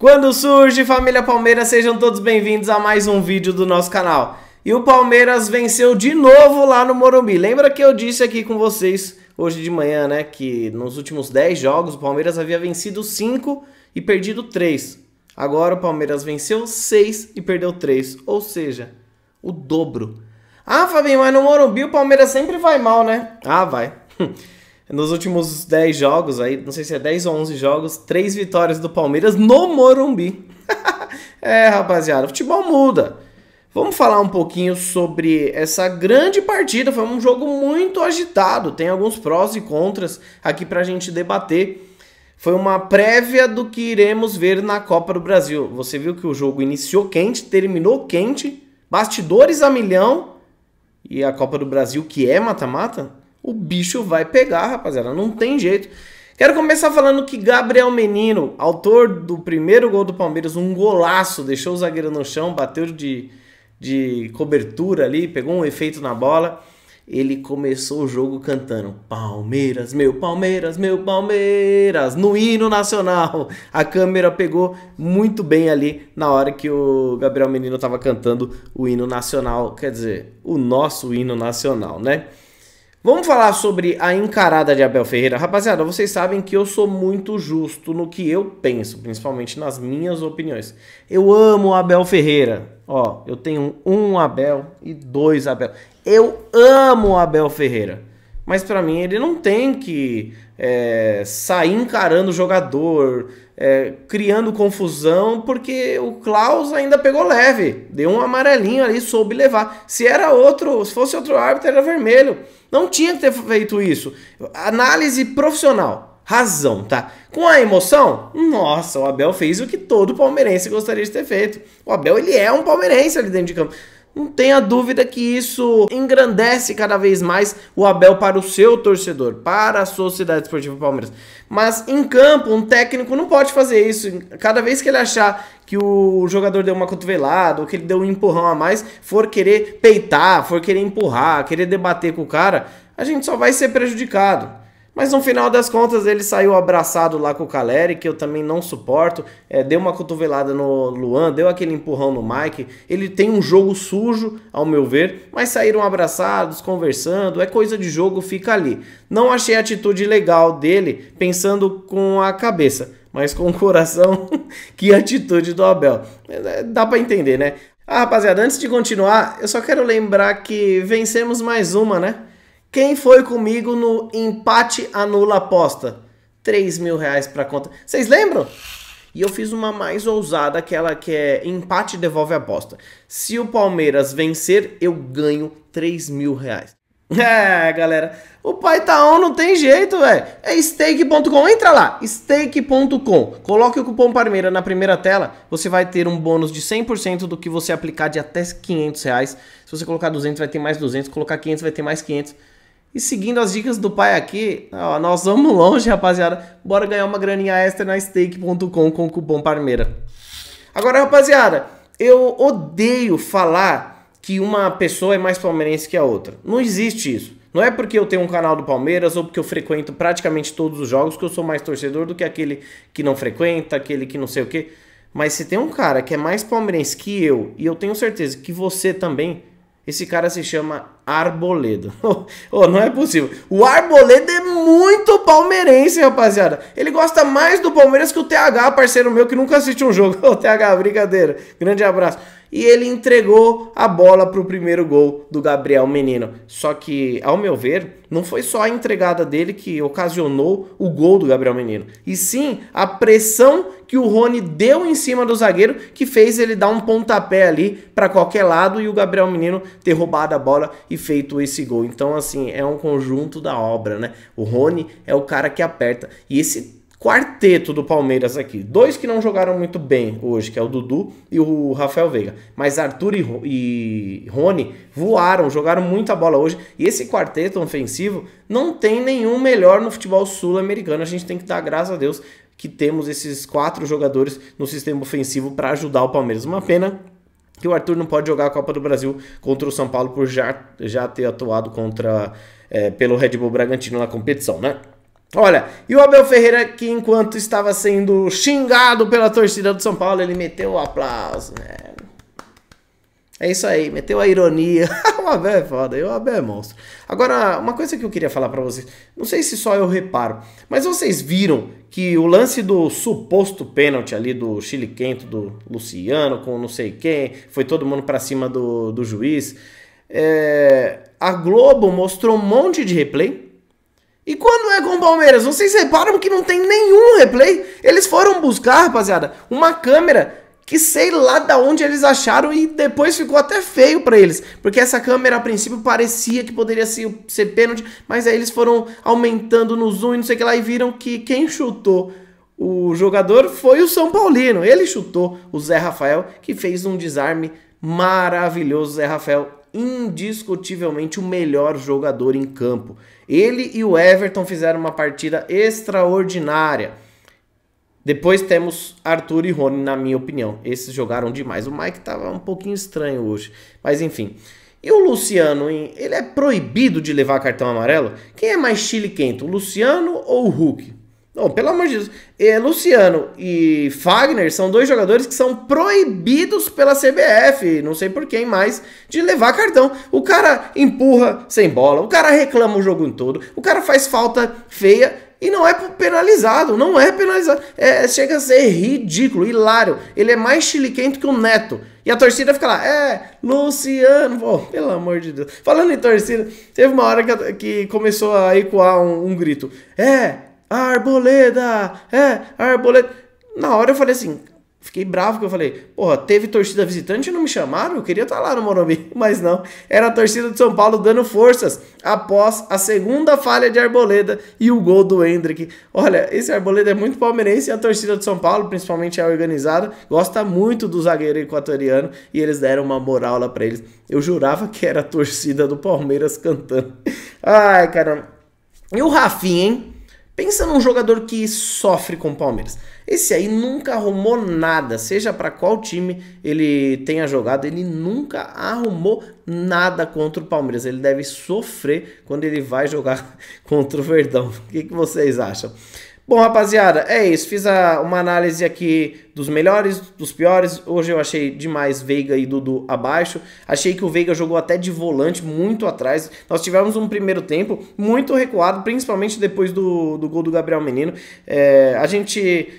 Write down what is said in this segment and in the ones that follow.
Quando surge, família Palmeiras, sejam todos bem-vindos a mais um vídeo do nosso canal. E o Palmeiras venceu de novo lá no Morumbi. Lembra que eu disse aqui com vocês hoje de manhã, né, que nos últimos 10 jogos o Palmeiras havia vencido 5 e perdido 3. Agora o Palmeiras venceu 6 e perdeu 3, ou seja, o dobro. Ah, Fabinho, mas no Morumbi o Palmeiras sempre vai mal, né? Ah, vai. Nos últimos 10 jogos, aí, não sei se é 10 ou 11 jogos, 3 vitórias do Palmeiras no Morumbi. é, rapaziada, futebol muda. Vamos falar um pouquinho sobre essa grande partida. Foi um jogo muito agitado, tem alguns prós e contras aqui pra gente debater. Foi uma prévia do que iremos ver na Copa do Brasil. Você viu que o jogo iniciou quente, terminou quente, bastidores a milhão e a Copa do Brasil, que é mata-mata, o bicho vai pegar, rapaziada. Não tem jeito. Quero começar falando que Gabriel Menino, autor do primeiro gol do Palmeiras, um golaço, deixou o zagueiro no chão, bateu de, de cobertura ali, pegou um efeito na bola. Ele começou o jogo cantando Palmeiras, meu Palmeiras, meu Palmeiras, no hino nacional. A câmera pegou muito bem ali na hora que o Gabriel Menino estava cantando o hino nacional, quer dizer, o nosso hino nacional, né? Vamos falar sobre a encarada de Abel Ferreira. Rapaziada, vocês sabem que eu sou muito justo no que eu penso, principalmente nas minhas opiniões. Eu amo Abel Ferreira. Ó, eu tenho um Abel e dois Abel. Eu amo Abel Ferreira mas para mim ele não tem que é, sair encarando o jogador, é, criando confusão, porque o Klaus ainda pegou leve, deu um amarelinho ali, soube levar. Se era outro, se fosse outro árbitro, era vermelho. Não tinha que ter feito isso. Análise profissional, razão, tá? Com a emoção, nossa, o Abel fez o que todo palmeirense gostaria de ter feito. O Abel, ele é um palmeirense ali dentro de campo. Não tenha dúvida que isso engrandece cada vez mais o Abel para o seu torcedor, para a Sociedade Esportiva Palmeiras. Mas em campo, um técnico não pode fazer isso. Cada vez que ele achar que o jogador deu uma cotovelada ou que ele deu um empurrão a mais, for querer peitar, for querer empurrar, querer debater com o cara, a gente só vai ser prejudicado. Mas no final das contas ele saiu abraçado lá com o Caleri, que eu também não suporto. É, deu uma cotovelada no Luan, deu aquele empurrão no Mike. Ele tem um jogo sujo, ao meu ver, mas saíram abraçados, conversando, é coisa de jogo, fica ali. Não achei a atitude legal dele pensando com a cabeça, mas com o coração, que atitude do Abel. É, é, dá para entender, né? Ah, rapaziada, antes de continuar, eu só quero lembrar que vencemos mais uma, né? Quem foi comigo no empate anula aposta? 3 mil reais pra conta. Vocês lembram? E eu fiz uma mais ousada, aquela que é empate devolve a aposta. Se o Palmeiras vencer, eu ganho 3 mil reais. É, galera, o pai tá on, não tem jeito, velho. É stake.com, entra lá, stake.com. Coloque o cupom Parmeira na primeira tela, você vai ter um bônus de 100% do que você aplicar de até 500 reais. Se você colocar 200, vai ter mais 200, colocar 500, vai ter mais 500. E seguindo as dicas do pai aqui, ó, nós vamos longe, rapaziada. Bora ganhar uma graninha extra na steak.com com o cupom Parmeira. Agora, rapaziada, eu odeio falar que uma pessoa é mais palmeirense que a outra. Não existe isso. Não é porque eu tenho um canal do Palmeiras ou porque eu frequento praticamente todos os jogos que eu sou mais torcedor do que aquele que não frequenta, aquele que não sei o quê. Mas se tem um cara que é mais palmeirense que eu, e eu tenho certeza que você também, esse cara se chama Arboledo. oh, não é possível. O Arboledo é muito palmeirense, rapaziada. Ele gosta mais do Palmeiras que o TH, parceiro meu, que nunca assiste um jogo. Ô, TH, brincadeira. Grande abraço e ele entregou a bola para o primeiro gol do Gabriel Menino. Só que, ao meu ver, não foi só a entregada dele que ocasionou o gol do Gabriel Menino, e sim a pressão que o Rony deu em cima do zagueiro que fez ele dar um pontapé ali para qualquer lado e o Gabriel Menino ter roubado a bola e feito esse gol. Então, assim, é um conjunto da obra, né? O Rony é o cara que aperta. E esse quarteto do Palmeiras aqui. Dois que não jogaram muito bem hoje, que é o Dudu e o Rafael Veiga. Mas Arthur e, Rony voaram, jogaram muita bola hoje. E esse quarteto ofensivo não tem nenhum melhor no futebol sul-americano. A gente tem que dar graças a Deus que temos esses quatro jogadores no sistema ofensivo para ajudar o Palmeiras. Uma pena que o Arthur não pode jogar a Copa do Brasil contra o São Paulo por já, já ter atuado contra é, pelo Red Bull Bragantino na competição, né? Olha, e o Abel Ferreira que enquanto estava sendo xingado pela torcida do São Paulo, ele meteu o aplauso, né? É isso aí, meteu a ironia. o Abel é foda, o Abel é monstro. Agora, uma coisa que eu queria falar para vocês, não sei se só eu reparo, mas vocês viram que o lance do suposto pênalti ali do Chile Quento, do Luciano, com não sei quem, foi todo mundo para cima do, do juiz. É, a Globo mostrou um monte de replay e quando é com o Palmeiras, vocês reparam que não tem nenhum replay. Eles foram buscar, rapaziada, uma câmera que sei lá da onde eles acharam e depois ficou até feio para eles, porque essa câmera a princípio parecia que poderia ser, ser pênalti, mas aí eles foram aumentando no zoom e não sei o que lá e viram que quem chutou o jogador foi o São Paulino. Ele chutou o Zé Rafael, que fez um desarme maravilhoso. Zé Rafael indiscutivelmente o melhor jogador em campo. Ele e o Everton fizeram uma partida extraordinária. Depois temos Arthur e Rony, na minha opinião. Esses jogaram demais. O Mike estava um pouquinho estranho hoje, mas enfim. E o Luciano, Ele é proibido de levar cartão amarelo? Quem é mais chile quente, o Luciano ou o Hulk? pelo amor de Deus. É Luciano e Fagner são dois jogadores que são proibidos pela CBF, não sei por quem mais, de levar cartão. O cara empurra sem bola, o cara reclama o jogo todo, o cara faz falta feia e não é penalizado, não é penalizado. É, é, chega a ser ridículo, hilário. Ele é mais chiliquento que o Neto. E a torcida fica lá, é, Luciano, pô, pelo amor de Deus. Falando em torcida, teve uma hora que, que começou a ecoar um, um grito: é, Arboleda! É, Arboleda! Na hora eu falei assim, fiquei bravo que eu falei, porra, teve torcida visitante e não me chamaram? Eu queria estar tá lá no Morumbi, mas não. Era a torcida de São Paulo dando forças após a segunda falha de Arboleda e o gol do Hendrick. Olha, esse Arboleda é muito palmeirense e a torcida de São Paulo, principalmente a é organizada, gosta muito do zagueiro equatoriano e eles deram uma moral lá para eles. Eu jurava que era a torcida do Palmeiras cantando. Ai, caramba. E o Rafinha, hein? Pensa num jogador que sofre com o Palmeiras. Esse aí nunca arrumou nada, seja para qual time ele tenha jogado, ele nunca arrumou nada contra o Palmeiras. Ele deve sofrer quando ele vai jogar contra o Verdão. O que, que vocês acham? Bom, rapaziada, é isso. Fiz a, uma análise aqui dos melhores, dos piores. Hoje eu achei demais Veiga e Dudu abaixo. Achei que o Veiga jogou até de volante, muito atrás. Nós tivemos um primeiro tempo muito recuado, principalmente depois do, do gol do Gabriel Menino. É, a gente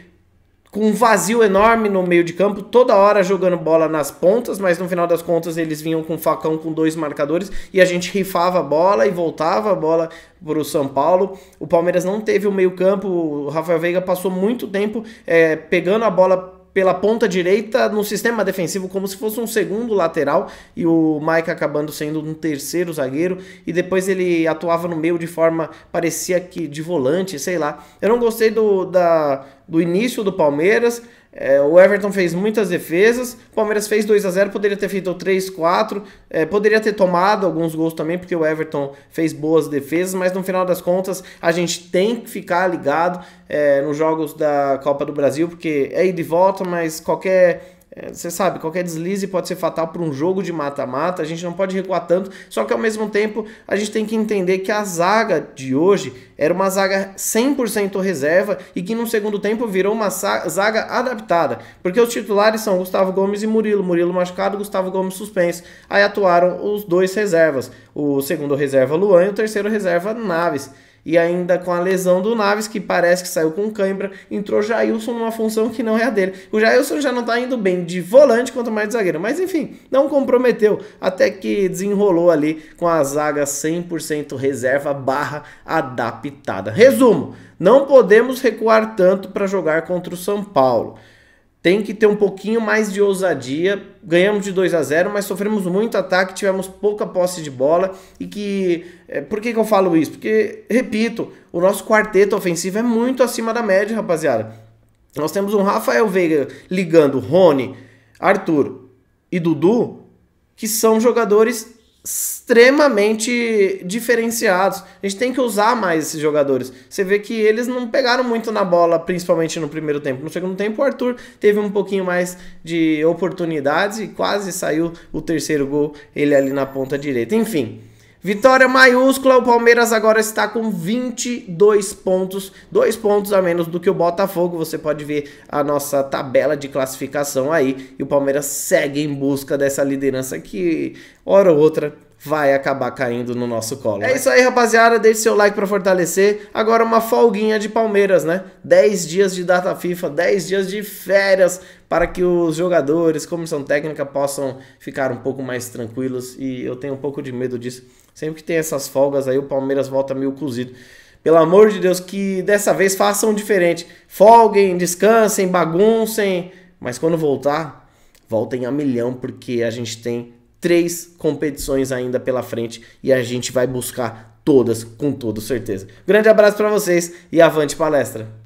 com um vazio enorme no meio de campo, toda hora jogando bola nas pontas, mas no final das contas eles vinham com facão com dois marcadores e a gente rifava a bola e voltava a bola para o São Paulo. O Palmeiras não teve o meio campo, o Rafael Veiga passou muito tempo é, pegando a bola pela ponta direita no sistema defensivo como se fosse um segundo lateral e o Mike acabando sendo um terceiro zagueiro e depois ele atuava no meio de forma parecia que de volante, sei lá. Eu não gostei do, da, do início do Palmeiras. É, o Everton fez muitas defesas, o Palmeiras fez 2 a 0 poderia ter feito 3 4 é, poderia ter tomado alguns gols também, porque o Everton fez boas defesas, mas no final das contas a gente tem que ficar ligado é, nos jogos da Copa do Brasil, porque é ida e volta, mas qualquer é, você sabe, qualquer deslize pode ser fatal para um jogo de mata-mata, a gente não pode recuar tanto, só que ao mesmo tempo a gente tem que entender que a zaga de hoje era uma zaga 100% reserva e que no segundo tempo virou uma zaga adaptada, porque os titulares são Gustavo Gomes e Murilo, Murilo machucado, Gustavo Gomes suspenso, aí atuaram os dois reservas, o segundo reserva Luan e o terceiro reserva Naves. E ainda com a lesão do Naves, que parece que saiu com cãibra, entrou Jailson numa função que não é a dele. O Jailson já não tá indo bem de volante quanto mais de zagueiro, mas enfim, não comprometeu, até que desenrolou ali com a zaga 100% reserva barra adaptada. Resumo, não podemos recuar tanto para jogar contra o São Paulo tem que ter um pouquinho mais de ousadia. Ganhamos de 2 a 0, mas sofremos muito ataque, tivemos pouca posse de bola e que é, por que, que eu falo isso? Porque repito, o nosso quarteto ofensivo é muito acima da média, rapaziada. Nós temos um Rafael Veiga ligando Rony, Arthur e Dudu, que são jogadores extremamente diferenciados. A gente tem que usar mais esses jogadores. Você vê que eles não pegaram muito na bola, principalmente no primeiro tempo. No segundo tempo, o Arthur teve um pouquinho mais de oportunidades e quase saiu o terceiro gol, ele ali na ponta direita. Enfim, Vitória maiúscula, o Palmeiras agora está com 22 pontos, 2 pontos a menos do que o Botafogo. Você pode ver a nossa tabela de classificação aí. E o Palmeiras segue em busca dessa liderança que, hora ou outra, vai acabar caindo no nosso colo. É né? isso aí, rapaziada. Deixe seu like para fortalecer. Agora uma folguinha de Palmeiras, né? 10 dias de data FIFA, 10 dias de férias para que os jogadores, comissão técnica, possam ficar um pouco mais tranquilos. E eu tenho um pouco de medo disso. Sempre que tem essas folgas aí, o Palmeiras volta meio cozido. Pelo amor de Deus, que dessa vez façam diferente. Folguem, descansem, baguncem. Mas quando voltar, voltem a milhão, porque a gente tem três competições ainda pela frente e a gente vai buscar todas com toda certeza. Grande abraço para vocês e avante palestra!